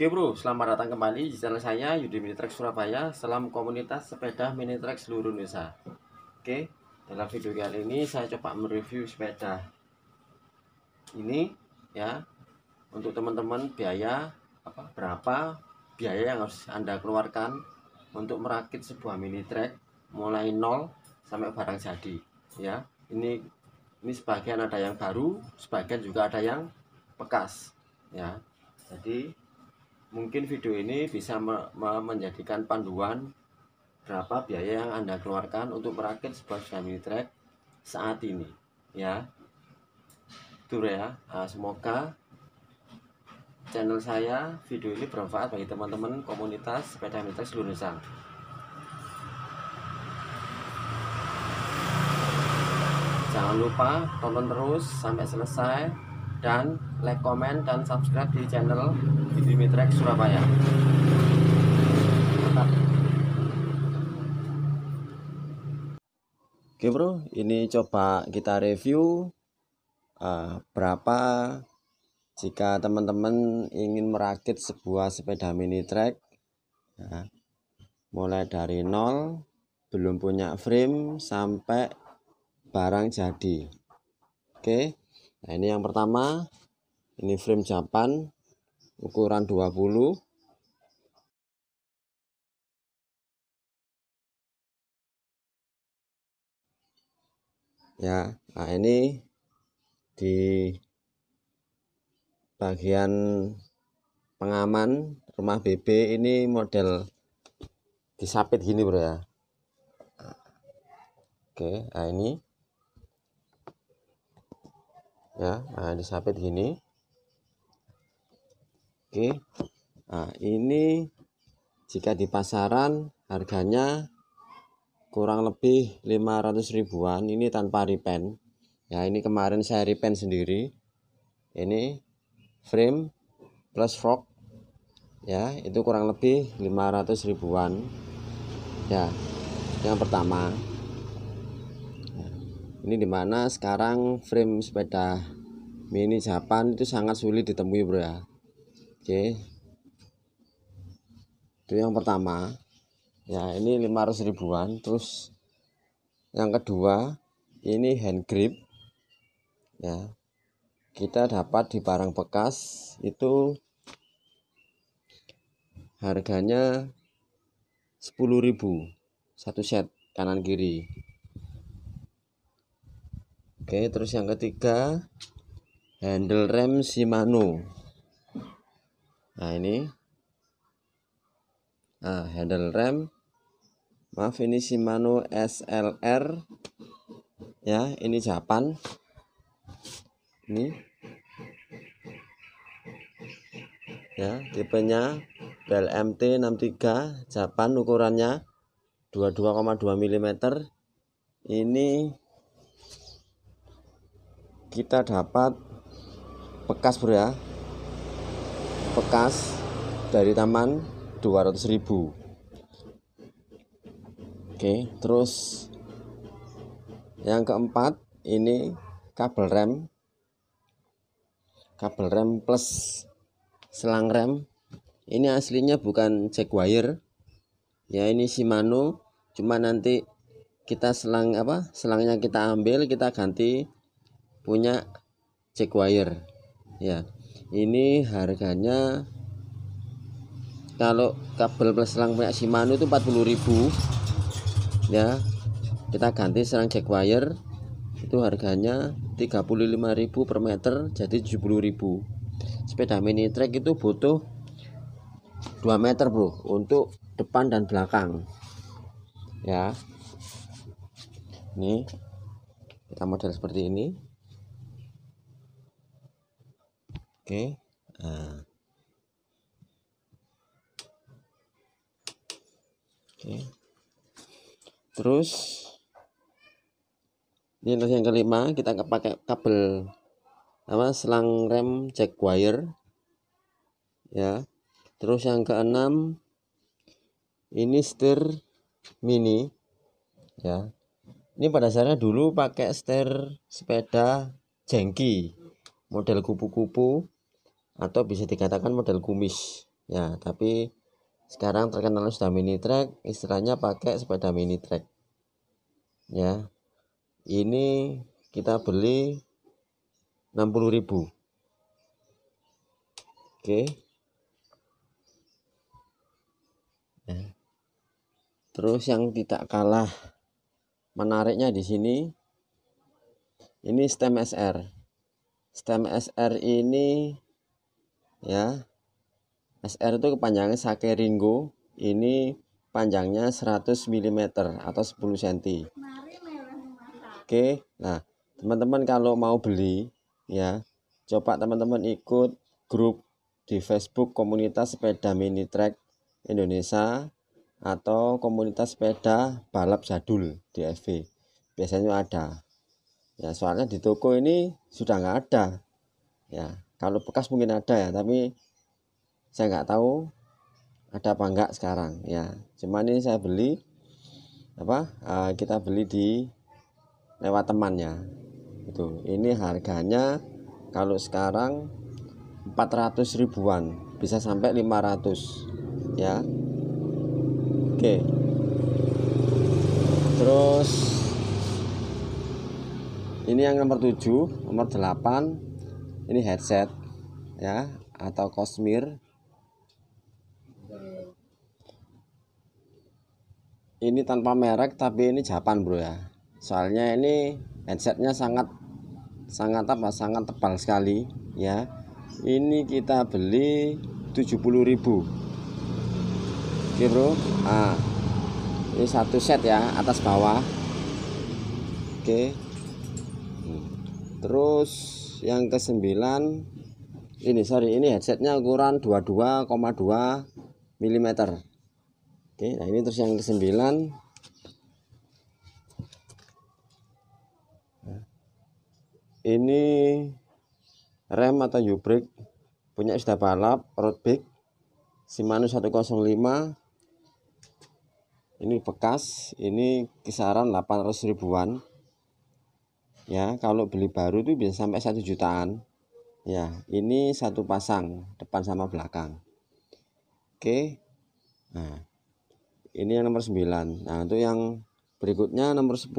Oke bro, selamat datang kembali di channel saya Yudi Minitrack Surabaya Salam komunitas sepeda Minitrack seluruh Indonesia Oke, dalam video kali ini saya coba mereview sepeda Ini ya Untuk teman-teman biaya apa berapa biaya yang harus Anda keluarkan Untuk merakit sebuah mini trek Mulai nol sampai barang jadi ya Ini ini sebagian ada yang baru, sebagian juga ada yang bekas ya jadi mungkin video ini bisa me me menjadikan panduan berapa biaya yang Anda keluarkan untuk merakit sebuah dynamic track saat ini ya tur ya nah, semoga channel saya video ini bermanfaat bagi teman-teman komunitas sepeda meter seluruh Indonesia jangan lupa tonton terus sampai selesai dan like, comment, dan subscribe di channel Didi Mitrek Surabaya. Oke bro, ini coba kita review uh, berapa jika teman-teman ingin merakit sebuah sepeda mini track ya, mulai dari nol belum punya frame sampai barang jadi oke okay. Nah ini yang pertama, ini frame japan ukuran 20 ya nah ini di bagian pengaman rumah BB ini model disapit gini bro ya nah, oke nah ini ya nah, disapit gini oke nah, ini jika di pasaran harganya kurang lebih 500 ribuan ini tanpa repaint ya ini kemarin saya repaint sendiri ini frame plus frog ya itu kurang lebih 500 ribuan ya yang pertama ini dimana sekarang frame sepeda mini Japan itu sangat sulit ditemui bro ya oke itu yang pertama ya ini 500 ribuan terus yang kedua ini hand grip ya kita dapat di barang bekas itu harganya 10.000 satu set kanan kiri Oke, terus yang ketiga handle rem Shimano. Nah, ini nah, handle rem maaf ini Shimano SLR ya, ini Japan. Ini ya, tipenya BLMT 63 Japan ukurannya 22,2 mm. Ini kita dapat bekas bro ya bekas dari taman 200.000 oke terus yang keempat ini kabel rem kabel rem plus selang rem ini aslinya bukan wire ya ini Shimano cuma nanti kita selang apa selangnya kita ambil kita ganti punya check wire ya ini harganya kalau kabel plus selang punya Shimano itu 40000 ya kita ganti selang check wire itu harganya 35.000 per meter jadi 70.000 sepeda mini track itu butuh 2 meter bro untuk depan dan belakang ya ini kita model seperti ini Oke. Okay. Uh. Eh. Oke. Okay. Terus ini nanti yang kelima kita pakai kabel apa selang rem jack wire ya. Terus yang keenam ini stir mini ya. Ini pada dasarnya dulu pakai stir sepeda jengki model kupu-kupu atau bisa dikatakan model kumis ya tapi sekarang terkenal sudah mini track istilahnya pakai sepeda mini track ya ini kita beli 60000 oke ya. terus yang tidak kalah menariknya di sini ini stem SR stem SR ini ya SR itu kepanjangan Sake Ringo ini panjangnya 100 mm atau 10 cm Oke nah teman-teman kalau mau beli ya coba teman-teman ikut grup di Facebook komunitas sepeda mini track Indonesia atau komunitas sepeda balap jadul di FB biasanya ada ya soalnya di toko ini sudah nggak ada ya kalau bekas mungkin ada ya tapi saya nggak tahu ada apa enggak sekarang ya cuman ini saya beli apa uh, kita beli di lewat temannya itu ini harganya kalau sekarang 400 ribuan bisa sampai 500 ya oke terus ini yang nomor 7 nomor 8 ini headset ya atau kosmir ini tanpa merek tapi ini Japan bro ya soalnya ini headsetnya sangat sangat apa sangat tebal sekali ya ini kita beli 70.000 oke bro ah ini satu set ya atas bawah oke hmm, terus yang kesembilan, ini sorry ini headsetnya ukuran 22,2 mm oke nah ini terus yang kesembilan. ini rem atau u punya sudah balap road bike, Shimano 105 ini bekas ini kisaran 800 ribuan ya kalau beli baru itu bisa sampai satu jutaan ya ini satu pasang depan sama belakang oke nah ini yang nomor 9 nah itu yang berikutnya nomor 10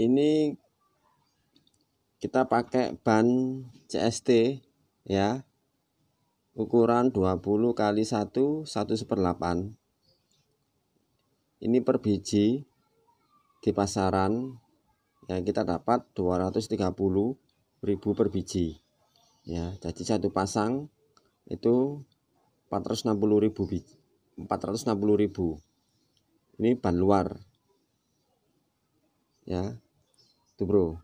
ini kita pakai ban CST ya ukuran 20 kali 1 1 8 ini per biji di pasaran ya kita dapat 230 ribu per biji ya jadi satu pasang itu 460 ribu biji 460 ribu ini ban luar ya itu bro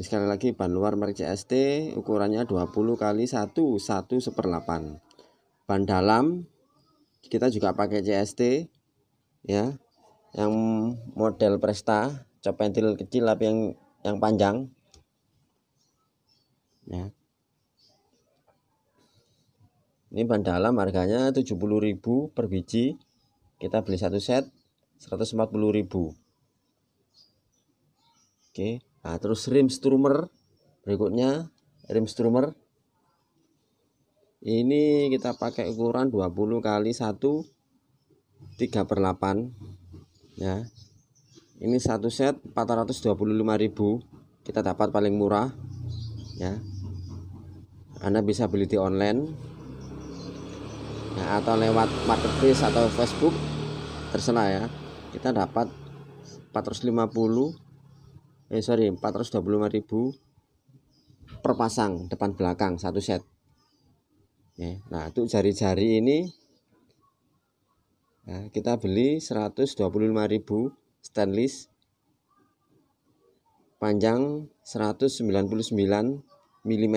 sekali lagi ban luar merek CST ukurannya 20 kali 1 1 8 ban dalam kita juga pakai CST ya yang model Presta cap pentil kecil tapi yang yang panjang ya ini ban dalam harganya 70.000 per biji kita beli satu set 140.000 oke okay. Nah, terus rim strumer berikutnya rim strumer ini kita pakai ukuran 20 kali 1 3 per 8 ya ini satu set 425.000 kita dapat paling murah ya Anda bisa beli di online ya, atau lewat marketplace atau Facebook terserah ya kita dapat 450 eh sorry ribu per pasang depan belakang satu set ya, nah itu jari-jari ini ya, kita beli ribu stainless panjang 199 mm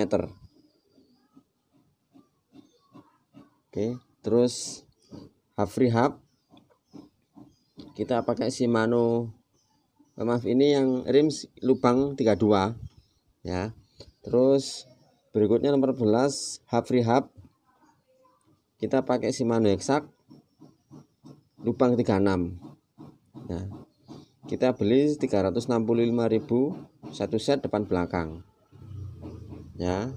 oke terus free Hub kita pakai Shimano Eh, maaf ini yang rims lubang 32 ya terus berikutnya nomor 11 hub free hub kita pakai Shimano Hexac lubang 36 ya. kita beli 365.000 satu set depan belakang ya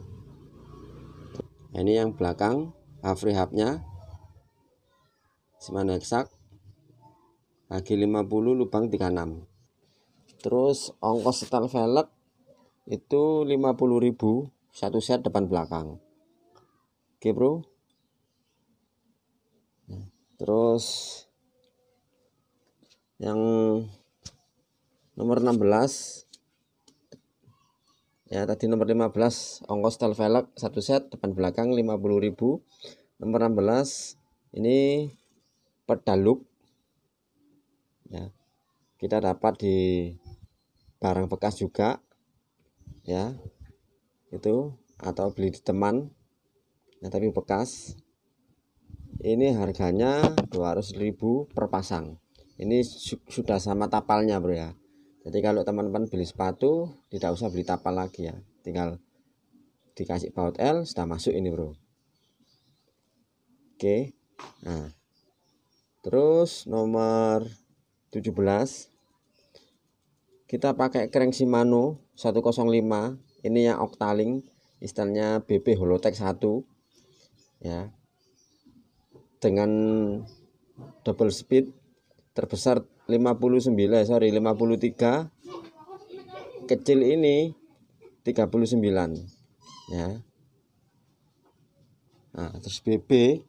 nah, ini yang belakang hub free hubnya Shimano Hexac lagi 50 lubang 36 terus ongkos setel velg itu 50.000 satu set depan belakang oke bro nah, terus yang nomor 16 ya tadi nomor 15 ongkos setel velg satu set depan belakang 50.000 nomor 16 ini pedal loop ya kita dapat di barang bekas juga ya itu atau beli di teman ya, tapi bekas ini harganya 200.000 per pasang ini su sudah sama tapalnya bro ya jadi kalau teman-teman beli sepatu tidak usah beli tapal lagi ya tinggal dikasih baut L sudah masuk ini bro oke nah terus nomor 17 kita pakai crank Shimano 105 ini yang octaling istilahnya BP Holotech 1 ya dengan double speed terbesar 59 sorry 53 kecil ini 39 ya nah terus BB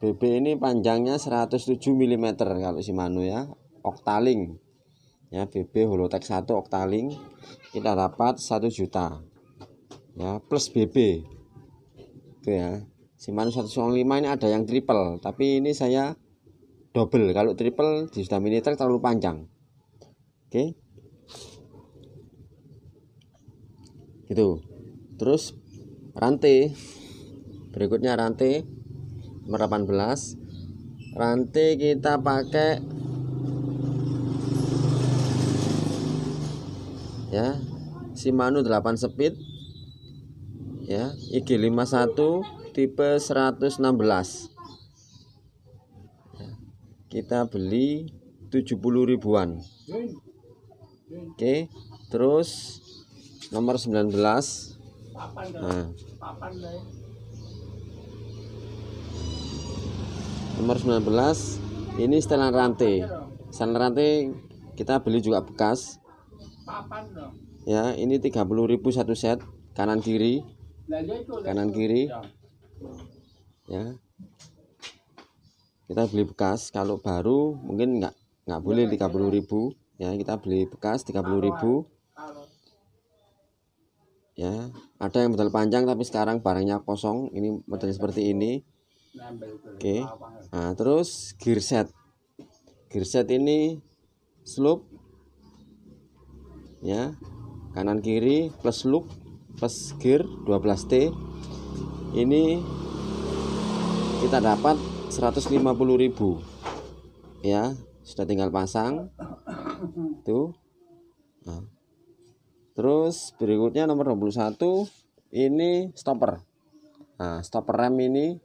BB ini panjangnya 107 mm kalau Shimano ya octaling ya BB Holotek 1 Octaling kita dapat 1 juta ya plus BB itu ya Shimano 105 ini ada yang triple tapi ini saya double kalau triple di sudah Mini Track terlalu panjang oke gitu terus rantai berikutnya rantai nomor 18 rantai kita pakai ya Shimano 8 speed ya IG51 tipe 116 ya, kita beli 70 ribuan oke okay. terus nomor 19 nah. nomor 19 ini setelan rantai setelan rantai kita beli juga bekas ya ini 30.000 satu set kanan kiri kanan kiri ya. ya kita beli bekas kalau baru mungkin nggak nggak boleh 30.000 iya, iya. ya kita beli bekas 30.000 ya ada yang model panjang tapi sekarang barangnya kosong ini model seperti ini oke okay. nah terus gear set gear set ini slope ya kanan kiri plus loop plus gear 12T ini kita dapat 150.000 ya sudah tinggal pasang tuh nah. terus berikutnya nomor 21 ini stopper nah stopper rem ini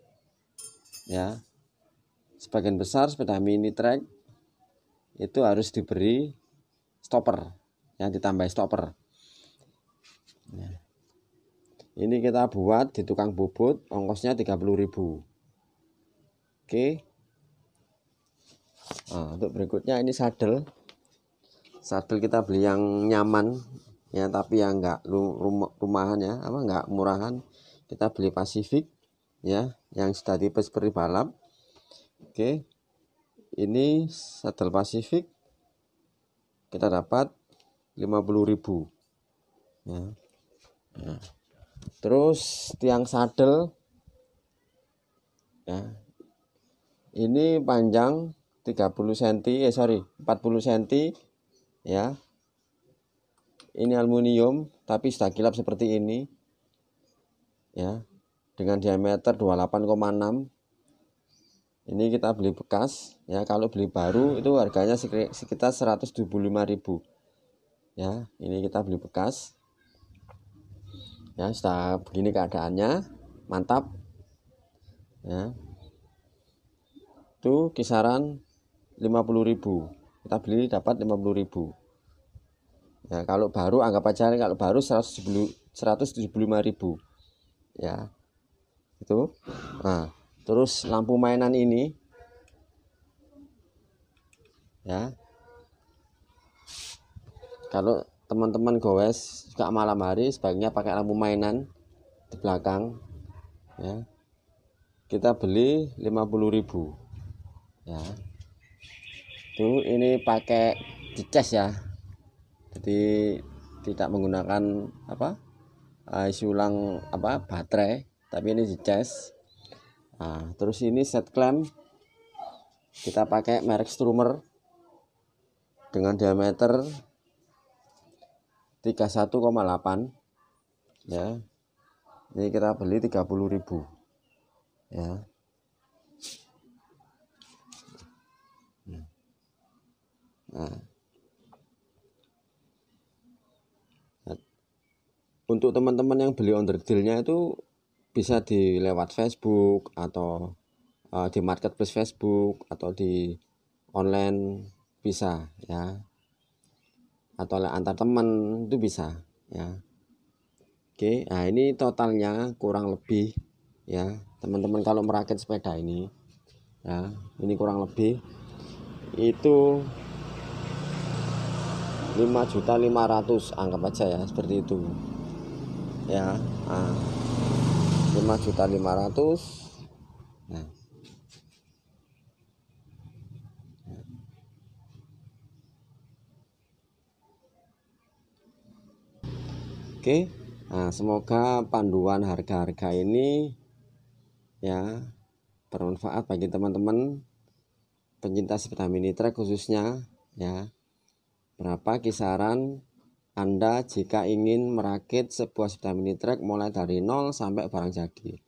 ya sebagian besar sepeda mini track itu harus diberi stopper yang ditambah stopper ya. ini kita buat di tukang bubut ongkosnya ribu. oke nah, untuk berikutnya ini sadel sadel kita beli yang nyaman ya tapi yang enggak rumah, rumahan ya apa enggak murahan kita beli Pasifik ya yang sudah tipe seperti balap oke ini sadel Pasifik kita dapat 50.000 ya. ya. Terus tiang sadel ya. Ini panjang 30 cm, eh sorry 40 cm ya. Ini aluminium tapi sudah kilap seperti ini ya dengan diameter 28,6 ini kita beli bekas ya kalau beli baru itu harganya sekitar ribu ya ini kita beli bekas ya sudah begini keadaannya mantap ya itu kisaran 50.000 kita beli dapat 50.000 ya kalau baru anggap aja kalau baru 175.000 ya itu nah terus lampu mainan ini ya kalau teman-teman gowes suka malam hari sebaiknya pakai lampu mainan di belakang ya kita beli 50000 ya Tuh ini pakai dices ya jadi tidak menggunakan apa eh, isi ulang apa baterai tapi ini dices nah, terus ini set clamp kita pakai merek Strumer dengan diameter 31,8 ya ini kita beli 30.000 ya hmm. nah untuk teman-teman yang beli on the nya itu bisa di lewat Facebook atau uh, di marketplace Facebook atau di online bisa ya atau antar teman itu bisa ya oke nah ini totalnya kurang lebih ya teman-teman kalau merakit sepeda ini ya ini kurang lebih itu juta ratus anggap aja ya seperti itu ya nah, 500 nah Oke. Nah, semoga panduan harga-harga ini ya bermanfaat bagi teman-teman pencinta sepeda mini trek khususnya ya. Berapa kisaran Anda jika ingin merakit sebuah sepeda mini trek mulai dari nol sampai barang jadi?